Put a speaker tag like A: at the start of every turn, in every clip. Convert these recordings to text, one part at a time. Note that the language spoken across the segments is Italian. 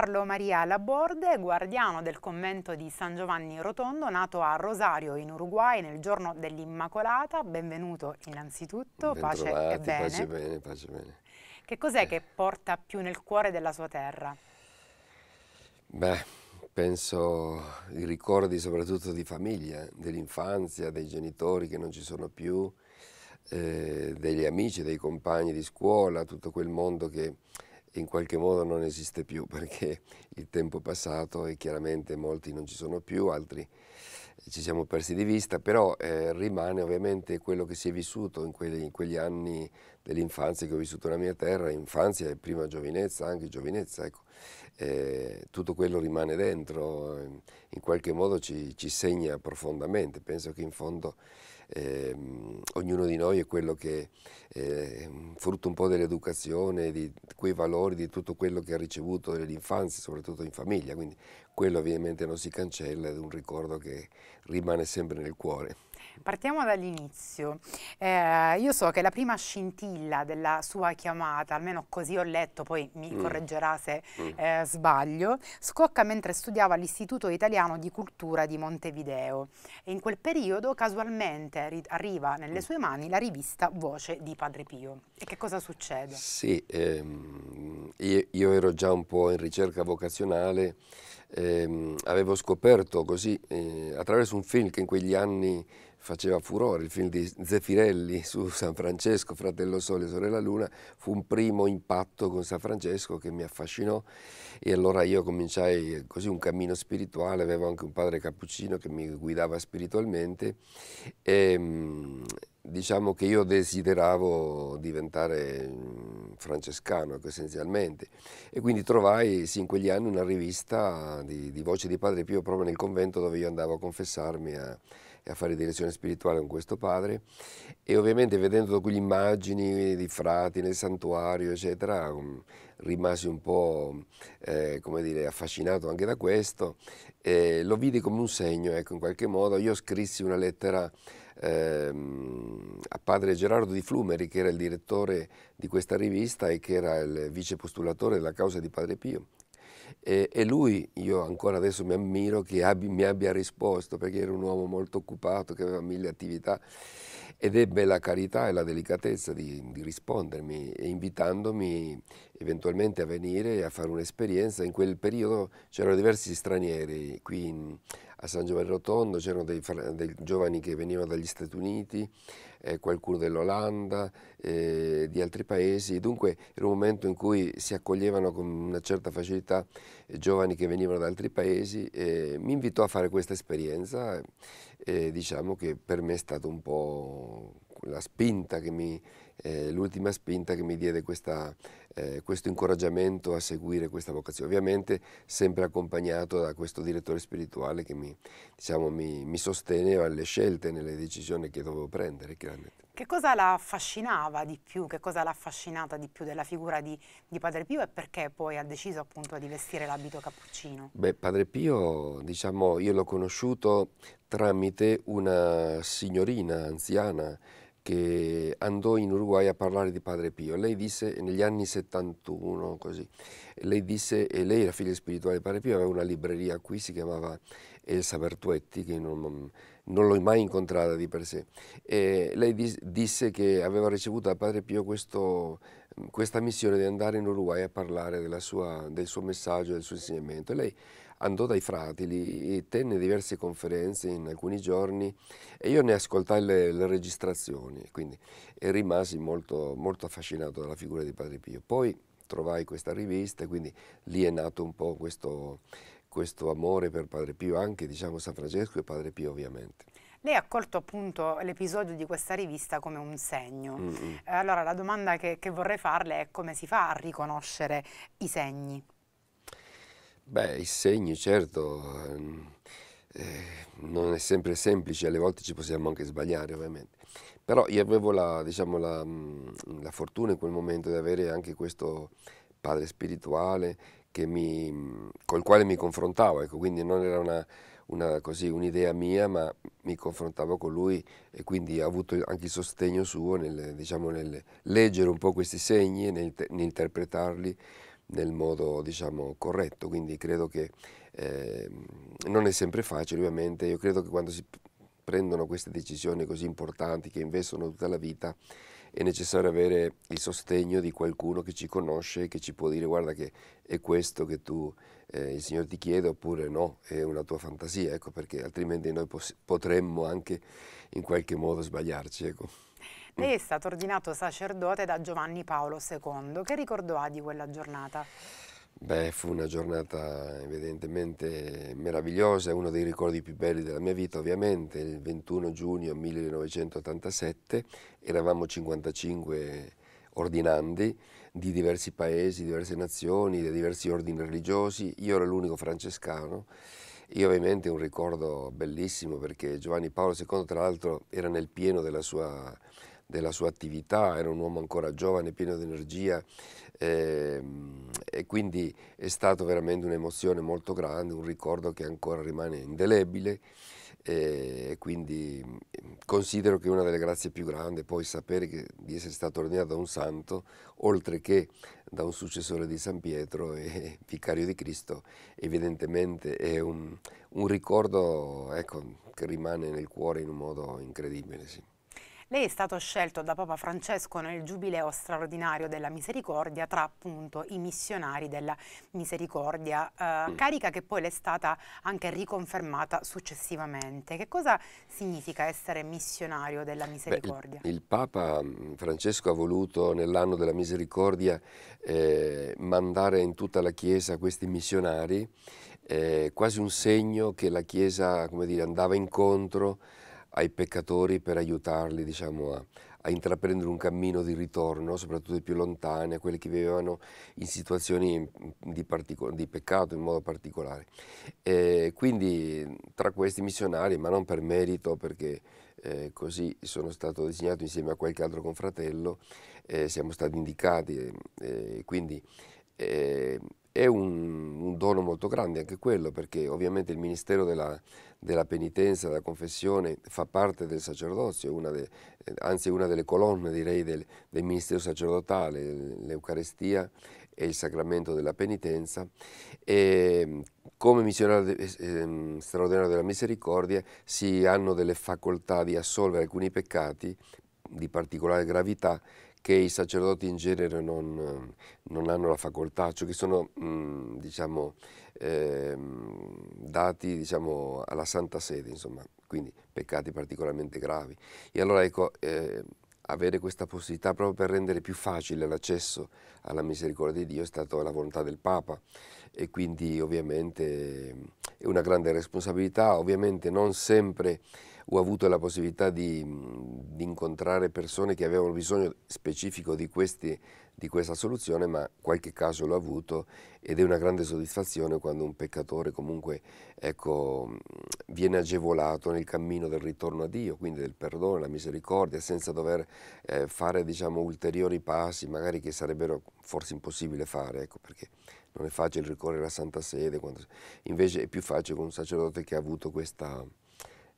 A: Carlo Maria Laborde, guardiano del convento di San Giovanni Rotondo, nato a Rosario in Uruguay nel giorno dell'Immacolata. Benvenuto innanzitutto, ben pace trovati, e bene. Pace
B: bene, pace bene.
A: Che cos'è eh. che porta più nel cuore della sua terra?
B: Beh, penso i ricordi soprattutto di famiglia, dell'infanzia, dei genitori che non ci sono più, eh, degli amici, dei compagni di scuola, tutto quel mondo che in qualche modo non esiste più perché il tempo è passato e chiaramente molti non ci sono più, altri eh, ci siamo persi di vista, però eh, rimane ovviamente quello che si è vissuto in, quelli, in quegli anni dell'infanzia che ho vissuto nella mia terra, infanzia e prima giovinezza, anche giovinezza, ecco. eh, tutto quello rimane dentro, eh, in qualche modo ci, ci segna profondamente, penso che in fondo eh, ognuno di noi è quello che eh, frutto un po' dell'educazione, di quei valori, di tutto quello che ha ricevuto nell'infanzia, soprattutto in famiglia, quindi quello ovviamente non si cancella ed è un ricordo che rimane sempre nel cuore.
A: Partiamo dall'inizio. Eh, io so che la prima scintilla della sua chiamata, almeno così ho letto, poi mi mm. correggerà se mm. eh, sbaglio, scocca mentre studiava all'Istituto Italiano di Cultura di Montevideo e in quel periodo casualmente arriva nelle mm. sue mani la rivista Voce di Padre Pio. E che cosa succede?
B: Sì, ehm, io, io ero già un po' in ricerca vocazionale. Eh, avevo scoperto così eh, attraverso un film che in quegli anni faceva furore, il film di Zeffirelli su San Francesco, Fratello Sole e Sorella Luna, fu un primo impatto con San Francesco che mi affascinò e allora io cominciai così un cammino spirituale, avevo anche un padre cappuccino che mi guidava spiritualmente e ehm, diciamo che io desideravo diventare mm, francescano essenzialmente e quindi trovai sì in quegli anni una rivista di, di voce di Padre Pio proprio nel convento dove io andavo a confessarmi a, e a fare direzione spirituale con questo padre e ovviamente vedendo quelle immagini di frati nel santuario eccetera mm, rimasi un po' eh, come dire, affascinato anche da questo eh, lo vidi come un segno ecco in qualche modo io scrissi una lettera ehm, a padre Gerardo di Flumeri che era il direttore di questa rivista e che era il vice postulatore della causa di padre Pio e, e, lui, io ancora adesso mi ammiro che abbi, mi abbia risposto, perché era un uomo molto occupato, che aveva mille attività, ed ebbe la carità e la delicatezza di, di rispondermi, invitandomi eventualmente a venire a fare un'esperienza. In quel periodo c'erano diversi stranieri qui in, a San Giovanni Rotondo, c'erano dei, dei, giovani che venivano dagli Stati Uniti, eh, qualcuno dell'Olanda, eh, di altri paesi, dunque era un momento in cui si accoglievano con una certa facilità eh, giovani che venivano da altri paesi e mi invitò a fare questa esperienza eh, e diciamo che per me è stata un po' la spinta eh, l'ultima spinta che mi diede questa eh, questo incoraggiamento a seguire questa vocazione, ovviamente sempre accompagnato da questo direttore spirituale che mi, diciamo, mi, mi sosteneva alle scelte, nelle decisioni che dovevo prendere chiaramente.
A: Che cosa la affascinava di più, che cosa l'ha affascinata di più della figura di, di, Padre Pio e perché poi ha deciso appunto di vestire l'abito cappuccino?
B: Beh, Padre Pio, diciamo, io l'ho conosciuto tramite una signorina anziana che andò in Uruguay a parlare di Padre Pio. Lei disse, negli anni 71, così, lei disse, e lei era figlia spirituale di Padre Pio, aveva una libreria qui, si chiamava Elsa Bertuetti, che non, non l'ho mai incontrata di per sé. E lei dis, disse che aveva ricevuto da Padre Pio questo, questa missione di andare in Uruguay a parlare sua, del suo messaggio, del suo insegnamento. E lei andò dai fratili e tenne diverse conferenze in alcuni giorni e io ne ascoltai le, le registrazioni quindi, e rimasi molto, molto affascinato dalla figura di Padre Pio. Poi trovai questa rivista e quindi lì è nato un po' questo, questo amore per Padre Pio, anche diciamo, San Francesco e Padre Pio ovviamente.
A: Lei ha colto appunto l'episodio di questa rivista come un segno. Mm -hmm. Allora la domanda che, che vorrei farle è come si fa a riconoscere i segni?
B: Beh, i segni, certo, ehm, eh, non è sempre semplice, alle volte ci possiamo anche sbagliare, ovviamente. Però io avevo la, diciamo, la, mm, la fortuna in quel momento di avere anche questo padre spirituale che mi, col quale mi confrontavo, ecco, quindi non era una, un'idea mia, ma mi confrontavo con lui e quindi ho avuto anche il sostegno suo nel, diciamo, nel leggere un po' questi segni, nel, nel interpretarli nel modo diciamo, corretto, quindi credo che eh, non è sempre facile ovviamente, io credo che quando si prendono queste decisioni così importanti che investono tutta la vita è necessario avere il sostegno di qualcuno che ci conosce, e che ci può dire guarda che è questo che tu eh, il Signore ti chiede oppure no, è una tua fantasia, ecco, perché altrimenti noi potremmo anche in qualche modo sbagliarci. Ecco.
A: Lei è stato ordinato sacerdote da Giovanni Paolo II. Che ricordo ha di quella giornata?
B: Beh, fu una giornata evidentemente meravigliosa, uno dei ricordi più belli della mia vita ovviamente, il 21 giugno 1987 eravamo 55 ordinandi di diversi paesi, diverse nazioni, di diversi ordini religiosi, io ero l'unico francescano io ovviamente un ricordo bellissimo perché Giovanni Paolo II tra l'altro era nel pieno della sua della sua attività, era un uomo ancora giovane, pieno di energia eh, e quindi è stata veramente un'emozione molto grande, un ricordo che ancora rimane indelebile e quindi mm, considero che una delle grazie più grandi è poi sapere che, di essere stato ordinato da un santo, oltre che da un successore di San Pietro e vicario di Cristo, evidentemente è un, un ricordo ecco, che rimane nel cuore in un modo incredibile. Sì.
A: Lei è stato scelto da Papa Francesco nel Giubileo straordinario della misericordia tra appunto i missionari della misericordia, eh, mm. carica che poi le è stata anche riconfermata successivamente. Che cosa significa essere missionario della misericordia? Beh,
B: il, il, Papa mm, Francesco ha voluto nell'anno della misericordia eh, mandare in tutta la Chiesa questi missionari eh, quasi un segno che la Chiesa dire, andava incontro ai peccatori per aiutarli diciamo, a, a, intraprendere un cammino di ritorno, soprattutto i più lontani, a quelli che vivevano in situazioni mm, di, di peccato in modo particolare. E quindi mm, tra questi missionari, ma non per merito, perché eh, così sono stato designato insieme a qualche altro confratello, eh, siamo stati indicati, mm, eh, quindi è un, un, dono molto grande anche quello, perché ovviamente il Ministero della, della Penitenza, della Confessione, fa parte del sacerdozio, una de, anzi una delle colonne direi del, del Ministero sacerdotale, l'Eucarestia e il sacramento della penitenza. E, ehm, come missionario eh, straordinario della misericordia si hanno delle facoltà di assolvere alcuni peccati di particolare gravità che i sacerdoti in genere non, non hanno la facoltà, cioè che sono mm, diciamo, ehm, dati diciamo, alla Santa Sede, insomma, quindi peccati particolarmente gravi. E allora ecco, eh, avere questa possibilità proprio per rendere più facile l'accesso alla misericordia di Dio è stata la volontà del Papa e quindi ovviamente è una grande responsabilità, ovviamente non sempre ho avuto la possibilità di, di, incontrare persone che avevano bisogno specifico di, questi, di questa soluzione, ma qualche caso l'ho avuto ed è una grande soddisfazione quando un peccatore comunque ecco, viene agevolato nel cammino del ritorno a Dio, quindi del perdono, della misericordia, senza dover eh, fare diciamo, ulteriori passi, magari che sarebbero forse impossibile fare, ecco, perché non è facile ricorrere alla Santa Sede, quando... invece è più facile con un sacerdote che ha avuto questa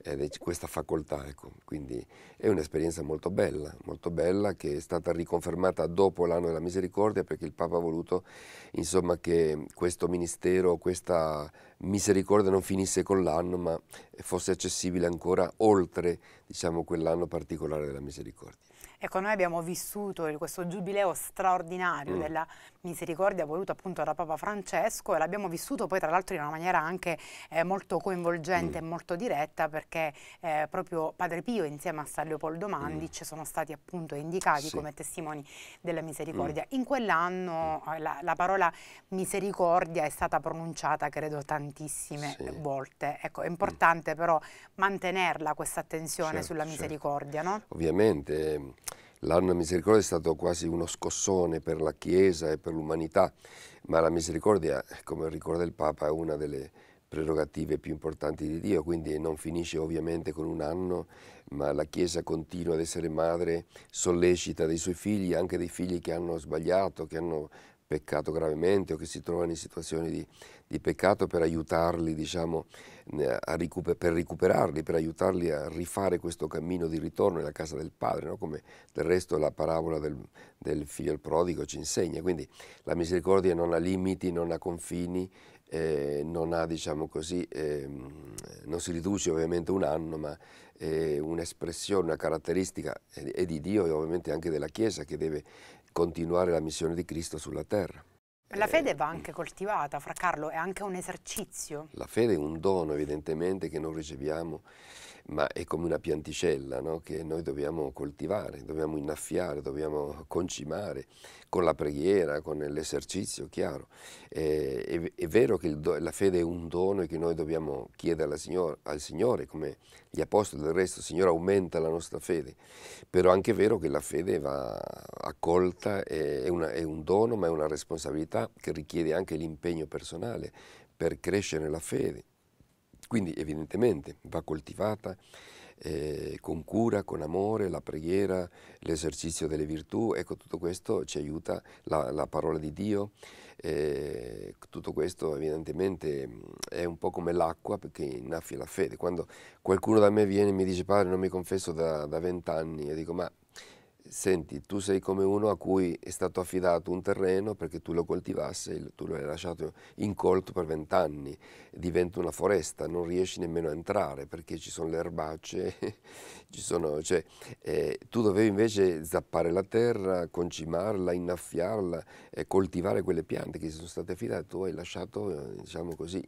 B: eh, questa facoltà. Ecco. Quindi è un'esperienza molto bella, molto bella, che è stata riconfermata dopo l'anno della misericordia perché il Papa ha voluto insomma, che questo ministero, questa misericordia non finisse con l'anno ma fosse accessibile ancora oltre diciamo, quell'anno particolare della misericordia.
A: Ecco, noi abbiamo vissuto questo giubileo straordinario mm. della misericordia voluto appunto da Papa Francesco e l'abbiamo vissuto poi tra l'altro in una maniera anche eh, molto coinvolgente mm. e molto diretta perché eh, proprio Padre Pio insieme a San Leopoldo Mandic mm. sono stati appunto indicati sì. come testimoni della misericordia. Mm. In quell'anno mm. eh, la, la, parola misericordia è stata pronunciata credo tantissime sì. volte. Ecco, è mm. importante però mantenerla questa attenzione certo, sulla certo. misericordia, certo. no?
B: Ovviamente L'anno della misericordia è stato quasi uno scossone per la Chiesa e per l'umanità, ma la misericordia, come ricorda il Papa, è una delle prerogative più importanti di Dio, quindi non finisce ovviamente con un anno, ma la Chiesa continua ad essere madre sollecita dei suoi figli, anche dei figli che hanno sbagliato, che hanno peccato gravemente o che si trovano in situazioni di di peccato per aiutarli, diciamo, eh, recuper per recuperarli, per aiutarli a rifare questo cammino di ritorno nella casa del Padre, no? come del resto la parabola del, del figlio del prodigo ci insegna. Quindi la misericordia non ha limiti, non ha confini, eh, non, ha, diciamo così, eh, non si riduce ovviamente a un anno, ma è eh, un'espressione, una caratteristica è eh, di Dio e ovviamente anche della Chiesa che deve continuare la missione di Cristo sulla terra.
A: La fede eh. va anche coltivata, fra Carlo, è anche un esercizio.
B: La fede è un dono evidentemente che noi riceviamo ma è come una pianticella no? che noi dobbiamo coltivare, dobbiamo innaffiare, dobbiamo concimare con la preghiera, con l'esercizio, chiaro. Eh, è, è, vero che do, la fede è un dono e che noi dobbiamo chiedere Signor, al Signore, come gli apostoli del resto, Signore aumenta la nostra fede, però è anche vero che la fede va accolta, è, una, è un dono ma è una responsabilità che richiede anche l'impegno personale per crescere la fede. Quindi evidentemente va coltivata eh, con cura, con amore, la preghiera, l'esercizio delle virtù, ecco tutto questo ci aiuta, la, la parola di Dio, eh, tutto questo evidentemente mm, è un po' come l'acqua perché innaffia la fede. Quando qualcuno da me viene e mi dice padre non mi confesso da vent'anni, io dico ma senti, tu sei come uno a cui è stato affidato un terreno perché tu lo coltivasse, tu lo hai lasciato incolto per vent'anni, diventa una foresta, non riesci nemmeno a entrare perché ci sono le erbacce, sono, cioè, eh, tu dovevi invece zappare la terra, concimarla, innaffiarla, eh, coltivare quelle piante che ti sono state affidate, tu hai lasciato, eh, diciamo così,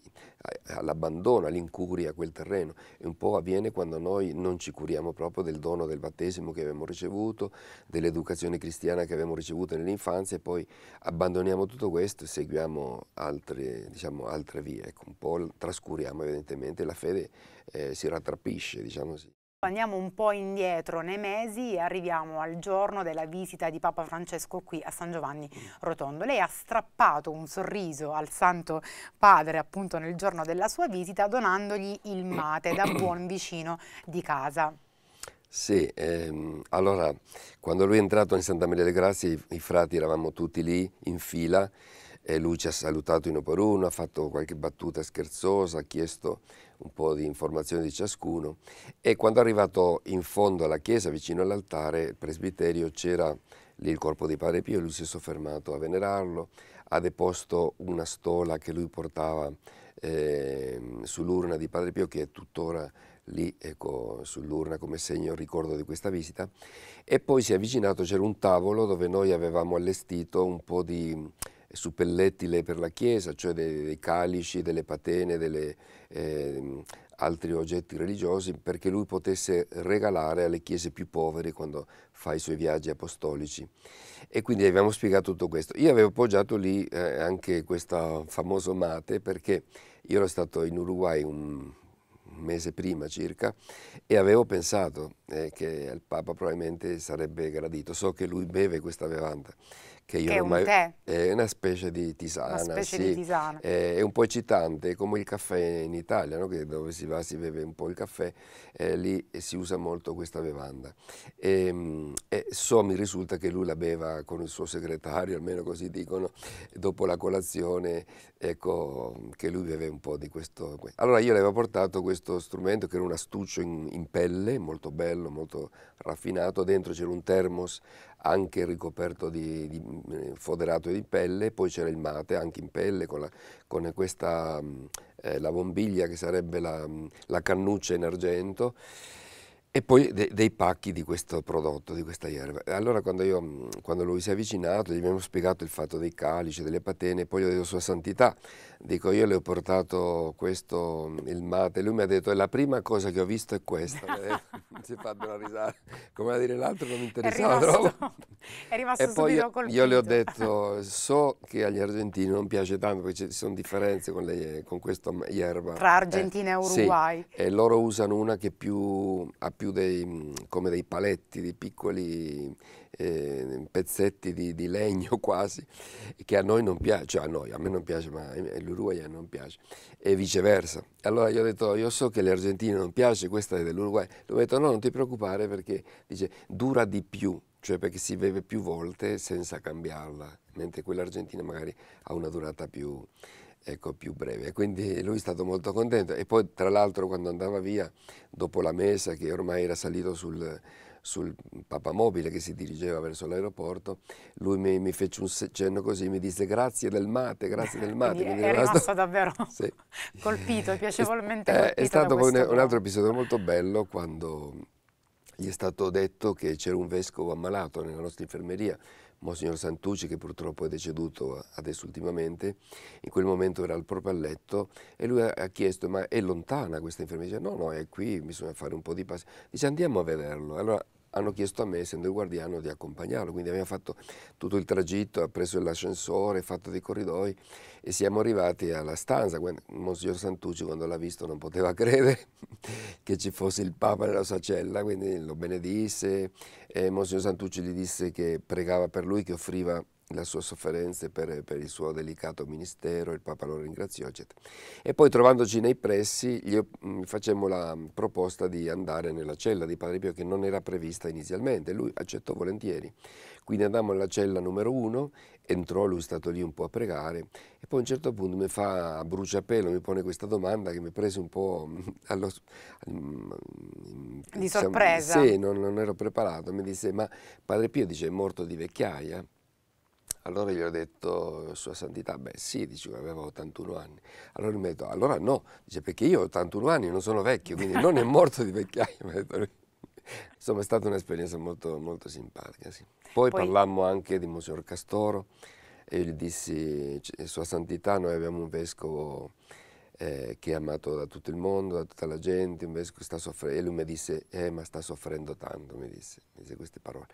B: all'abbandono, all'incuria quel terreno. E un po' avviene quando noi non ci curiamo proprio del dono del battesimo che abbiamo ricevuto, dell'educazione cristiana che abbiamo ricevuto nell'infanzia e poi abbandoniamo tutto questo e seguiamo altre, diciamo, altre vie, ecco, un po' trascuriamo evidentemente, la fede eh, si rattrapisce, diciamo così.
A: Andiamo un po' indietro nei mesi e arriviamo al giorno della visita di Papa Francesco qui a San Giovanni Rotondo. Lei ha strappato un sorriso al Santo Padre appunto nel giorno della sua visita donandogli il mate da buon vicino di casa.
B: Sì, ehm, allora quando lui è entrato in Santa Maria delle Grazie i, i frati eravamo tutti lì in fila e lui ci ha salutato uno per uno, ha fatto qualche battuta scherzosa, ha chiesto un po' di informazioni di ciascuno e quando è arrivato in fondo alla chiesa, vicino all'altare, il presbiterio, c'era lì il corpo di Padre Pio e lui si è soffermato a venerarlo, ha deposto una stola che lui portava eh, sull'urna di Padre Pio che è tuttora lì ecco, sull'urna come segno ricordo di questa visita e poi si è avvicinato, c'era un tavolo dove noi avevamo allestito un po' di eh, suppellettile per la chiesa, cioè dei, dei calici, delle patene, delle, eh, altri oggetti religiosi perché lui potesse regalare alle chiese più povere quando fa i suoi viaggi apostolici. E quindi abbiamo spiegato tutto questo. Io avevo appoggiato lì eh, anche questo famoso mate perché io ero stato in Uruguay un mese prima circa e avevo pensato eh, che il Papa probabilmente sarebbe gradito. So che lui beve questa bevanda che io che ormai... È, è una specie di tisana, una specie sì. di tisana. È, un po' eccitante, come il caffè in Italia, no? dove si va si beve un po' il caffè, eh, lì si usa molto questa bevanda. E, ehm, e so, mi risulta che lui la beva con il suo segretario, almeno così dicono, dopo la colazione, ecco, che lui beve un po' di questo. Allora io le avevo portato questo strumento che era un astuccio in, in pelle, molto bello, molto raffinato, dentro c'era un termos anche ricoperto di, di mm, foderato di pelle, poi c'era il mate anche in pelle con, la, con questa mm, eh, la bombiglia che sarebbe la, mm, la, cannuccia in argento e poi de, dei pacchi di questo prodotto, di questa erba. Allora quando, io, quando lui si è avvicinato gli abbiamo spiegato il fatto dei calici, delle patene, poi gli ho detto Sua Santità, dico io le ho portato questo, il mate, lui mi ha detto è la prima cosa che ho visto è questa, si è fatto una risata, come a dire l'altro non mi interessava è rimasto, troppo. È rimasto e poi io, colpito. io le ho detto so che agli argentini non piace tanto perché ci sono differenze con, le, con questa erba. Tra Argentina eh, e Uruguay. Sì, e loro usano una che più, ha più dei, come dei paletti, dei piccoli eh, pezzetti di, di, legno quasi, che a noi non piace, cioè a noi, a me non piace, ma all'Uruguay non piace, e viceversa. Allora io ho detto, io so che l'Argentina non piace, questa è dell'Uruguay, lui mi ha detto no, non ti preoccupare perché dice, dura di più, cioè perché si beve più volte senza cambiarla, mentre quell'Argentina magari ha una durata più, ecco, più breve. Quindi lui è stato molto contento e poi tra l'altro quando andava via, dopo la mesa, che ormai era salito sul sul papamobile che si dirigeva verso l'aeroporto, lui mi, mi, fece un cenno così, mi disse grazie del mate, grazie del mate. Quindi è rimasto sto... davvero sì.
A: colpito, piacevolmente colpito. È stato poi un, un altro
B: episodio molto bello quando gli è stato detto che c'era un vescovo ammalato nella nostra infermeria, Monsignor Santucci, che purtroppo è deceduto adesso ultimamente, in quel momento era al proprio letto e lui ha chiesto, ma è lontana questa infermiera? No, no, è qui, bisogna fare un po' di passi. Dice, andiamo a vederlo. Allora hanno chiesto a me, essendo il guardiano, di accompagnarlo. Quindi abbiamo fatto tutto il tragitto, ha preso l'ascensore, fatto dei corridoi e siamo arrivati alla stanza. Monsignor Santucci, quando l'ha visto, non poteva credere che ci fosse il Papa nella sua cella, quindi lo benedisse. E Monsignor Santucci gli disse che pregava per lui, che offriva la sua sofferenza per, per, il suo delicato ministero, il Papa lo ringraziò, eccetera. E poi trovandoci nei pressi gli mm, facemmo la mm, proposta di andare nella cella di Padre Pio che non era prevista inizialmente, lui accettò volentieri. Quindi andammo nella cella numero uno, entrò, lui è stato lì un po' a pregare e poi a un certo punto mi fa a bruciapelo, mi pone questa domanda che mi prese un po' mm, allo, mh,
A: di sorpresa. sì,
B: non, non ero preparato, mi disse ma Padre Pio dice è morto di vecchiaia? Allora gli ho detto, Sua Santità, beh sì, dicevo, aveva 81 anni. Allora mi ha detto, allora no, dice, perché io ho 81 anni, non sono vecchio, quindi non è morto di vecchiaia. Insomma è stata un'esperienza molto, molto simpatica. Sì. Poi, Poi parlammo anche di Monsignor Castoro e gli dissi, cioè, Sua Santità, noi abbiamo un vescovo eh, che è amato da tutto il mondo, da tutta la gente, invece sta soffrendo. E lui mi disse, eh, ma sta soffrendo tanto, mi disse, mi disse queste parole.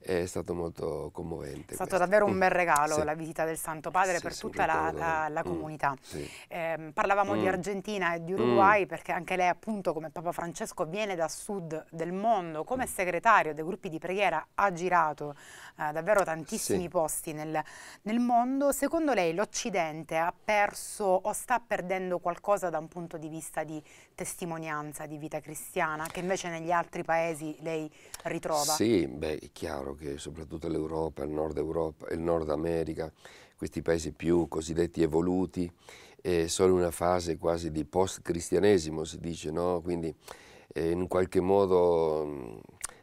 B: È stato molto commovente. È stato questo. davvero un mm. bel regalo mm. la
A: visita del Santo Padre sì, per tutta la, la, la, mm. comunità. Ehm, mm. Sì. Eh, parlavamo mm. di Argentina e di mm. Uruguay perché anche lei appunto come Papa Francesco viene da sud del mondo, come segretario dei gruppi di preghiera ha girato eh, davvero tantissimi sì. posti nel, nel mondo. Secondo lei l'Occidente ha perso o sta perdendo qualcosa da un punto di vista di testimonianza di vita cristiana che invece negli altri paesi lei ritrova? Sì,
B: beh, è chiaro che soprattutto l'Europa, il Nord Europa, il Nord America, questi paesi più cosiddetti evoluti, eh, sono in una fase quasi di post-cristianesimo, si dice, no? Quindi eh, in qualche modo mm,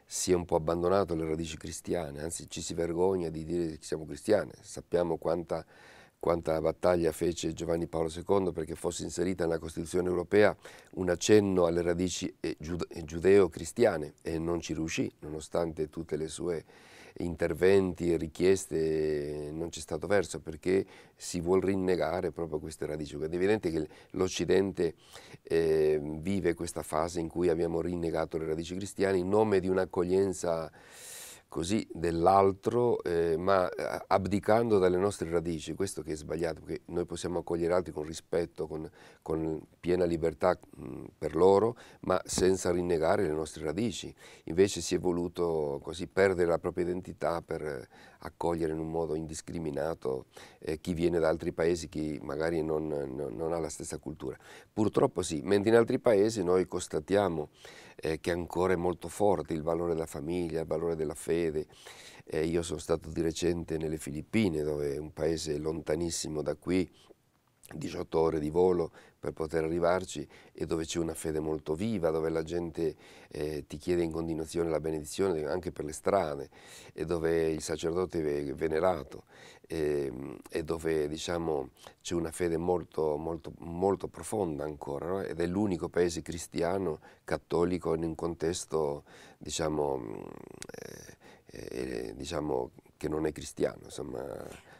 B: si è un po' abbandonato alle radici cristiane, anzi ci si vergogna di dire che siamo cristiani, sappiamo quanta quanta battaglia fece Giovanni Paolo II perché fosse inserita nella Costituzione europea un accenno alle radici eh, eh, giudeo-cristiane e non ci riuscì, nonostante tutte le sue interventi e richieste non c'è stato verso perché si vuol rinnegare proprio queste radici. È evidente che l'Occidente eh, vive questa fase in cui abbiamo rinnegato le radici cristiane in nome di un'accoglienza così dell'altro, eh, ma eh, abdicando dalle nostre radici, questo che è sbagliato, perché noi possiamo accogliere altri con rispetto, con, con piena libertà mh, mm, per loro, ma senza rinnegare le nostre radici. Invece si è voluto così perdere la propria identità per eh, accogliere in un modo indiscriminato eh, chi viene da altri paesi, chi magari non, non, non ha la stessa cultura. Purtroppo sì, mentre in altri paesi noi constatiamo eh, che ancora è molto forte, il valore della famiglia, il valore della fede. Eh, io sono stato di recente nelle Filippine, dove è un paese lontanissimo da qui, 18 ore di volo per poter arrivarci e dove c'è una fede molto viva, dove la gente eh, ti chiede in continuazione la benedizione anche per le strade e dove il sacerdote è venerato e, ehm, e dove diciamo, c'è una fede molto, molto, molto profonda ancora no? ed è l'unico paese cristiano cattolico in un contesto diciamo, mm, eh, eh, diciamo, che non è cristiano. Insomma.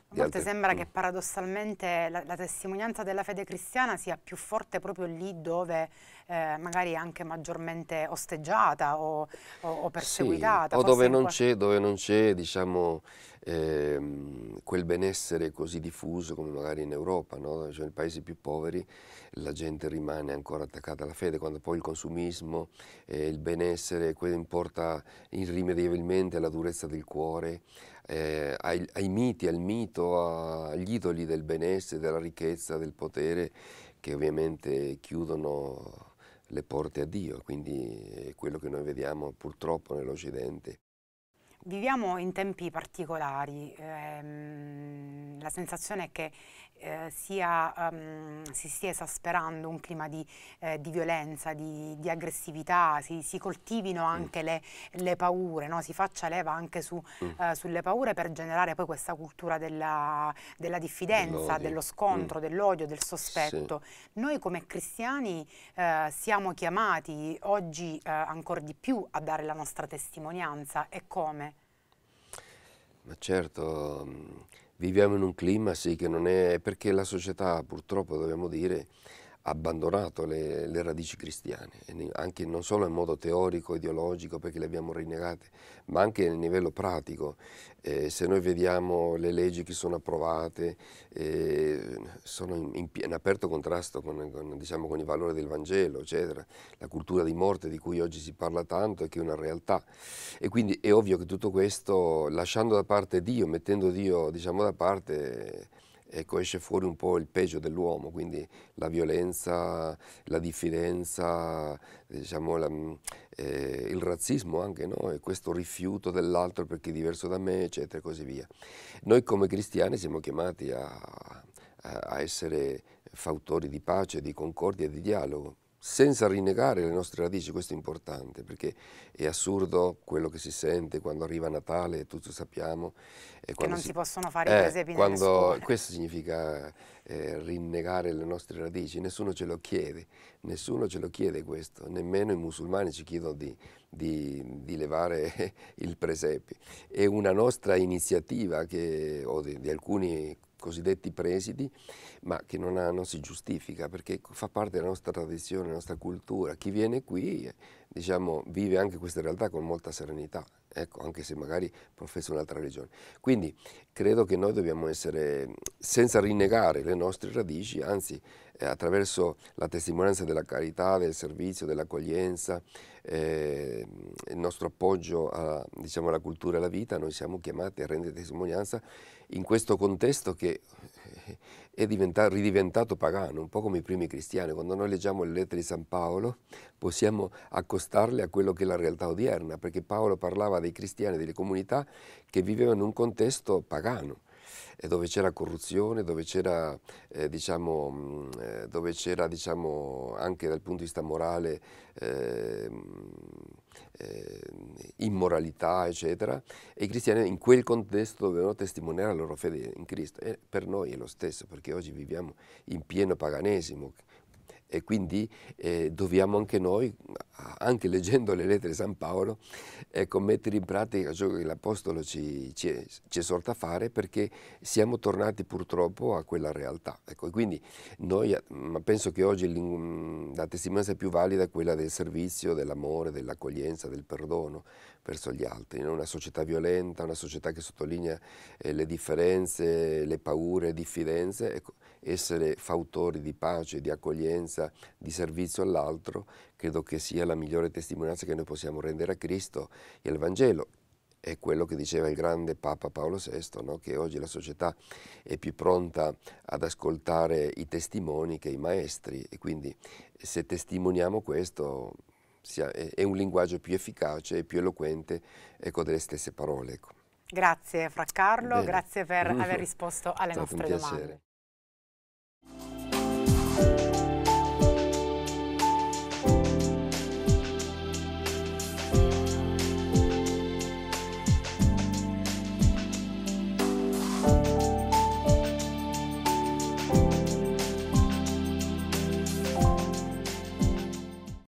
B: A volte altre... sembra mm. che
A: paradossalmente la, la, testimonianza della fede cristiana sia più forte proprio lì dove eh, magari anche maggiormente osteggiata o, o, o perseguitata. Sì, o dove non, qualche...
B: dove non c'è diciamo, ehm, quel benessere così diffuso come magari in Europa, no? cioè, nei paesi più poveri la gente rimane ancora attaccata alla fede, quando poi il consumismo, eh, il benessere, quello importa irrimediabilmente alla durezza del cuore, eh, ai, ai, miti, al mito, agli idoli del benessere, della ricchezza, del potere, che ovviamente chiudono le porte a Dio, quindi è quello che noi vediamo purtroppo nell'Occidente.
A: Viviamo in tempi particolari, ehm, la sensazione è che eh, sia, um, si stia esasperando un clima di, eh, di violenza, di, di aggressività, si, si, coltivino mm. anche mm. le, le, paure, no? si faccia leva anche su, mm. eh, sulle paure per generare poi questa cultura della, della diffidenza, dello mm. scontro, mm. dell'odio, del sospetto. Sì. Noi come cristiani eh, siamo chiamati oggi eh, ancora di più a dare la nostra testimonianza e come?
B: Ma certo mm, viviamo in un clima sì che non è, perché la società purtroppo dobbiamo dire abbandonato le, le, radici cristiane, anche, non solo in modo teorico, ideologico, perché le abbiamo rinnegate, ma anche a livello pratico. Eh, se noi vediamo le leggi che sono approvate, eh, sono in, in, in, aperto contrasto con, con, diciamo, con, i valori del Vangelo, eccetera. La cultura di morte di cui oggi si parla tanto e che è una realtà. E quindi è ovvio che tutto questo, lasciando da parte Dio, mettendo Dio diciamo, da parte, ecco, esce fuori un po' il peggio dell'uomo, quindi la violenza, la diffidenza, diciamo, la, mm, eh, il razzismo anche, no? e questo rifiuto dell'altro perché è diverso da me, eccetera, e così via. Noi come cristiani siamo chiamati a, a essere fautori di pace, di concordia e di dialogo senza rinnegare le nostre radici, questo è importante, perché è assurdo quello che si sente quando arriva Natale, tutti sappiamo. E che non si, si possono fare eh, i presepi quando, Questo significa eh, rinnegare le nostre radici, nessuno ce lo chiede, nessuno ce lo chiede questo, nemmeno i musulmani ci chiedono di, di, di levare il presepe. È una nostra iniziativa che, o di, di alcuni cosiddetti presidi, ma che non, ha, non, si giustifica perché fa parte della nostra tradizione, della nostra cultura. Chi viene qui eh, diciamo, vive anche questa realtà con molta serenità ecco, anche se magari professa un'altra religione. Quindi credo che noi dobbiamo essere, senza rinnegare le nostre radici, anzi eh, attraverso la testimonianza della carità, del servizio, dell'accoglienza, eh, il nostro appoggio a, diciamo, alla cultura e alla vita, noi siamo chiamati a rendere testimonianza in questo contesto che è ridiventato pagano, un po' come i primi cristiani. Quando noi leggiamo le lettere di San Paolo possiamo accostarle a quello che è la realtà odierna, perché Paolo parlava dei cristiani, delle comunità che vivevano in un contesto pagano eh, dove c'era corruzione, dove c'era eh, diciamo, eh, diciamo, anche dal punto di vista morale eh, eh, immoralità, eccetera, e i cristiani in quel contesto dovevano testimoniare la loro fede in Cristo. E per noi è lo stesso, perché oggi viviamo in pieno paganesimo, e quindi eh, dobbiamo anche noi, anche leggendo le lettere di San Paolo, ecco, mettere in pratica ciò che l'Apostolo ci, ci, ci, esorta a fare perché siamo tornati purtroppo a quella realtà. Ecco, quindi noi, eh, ma penso che oggi la testimonianza più valida è quella del servizio, dell'amore, dell'accoglienza, del perdono, verso gli altri, no? una società violenta, una società che sottolinea eh, le differenze, le paure, le diffidenze, ecco, essere fautori di pace, di accoglienza, di servizio all'altro, credo che sia la migliore testimonianza che noi possiamo rendere a Cristo e al Vangelo, è quello che diceva il grande Papa Paolo VI, no? che oggi la società è più pronta ad ascoltare i testimoni che i maestri e quindi se testimoniamo questo sia, è, è, un linguaggio più efficace e più eloquente ecco, delle stesse parole. Ecco.
A: Grazie Fraccarlo, Bene. grazie per aver risposto alle nostre domande.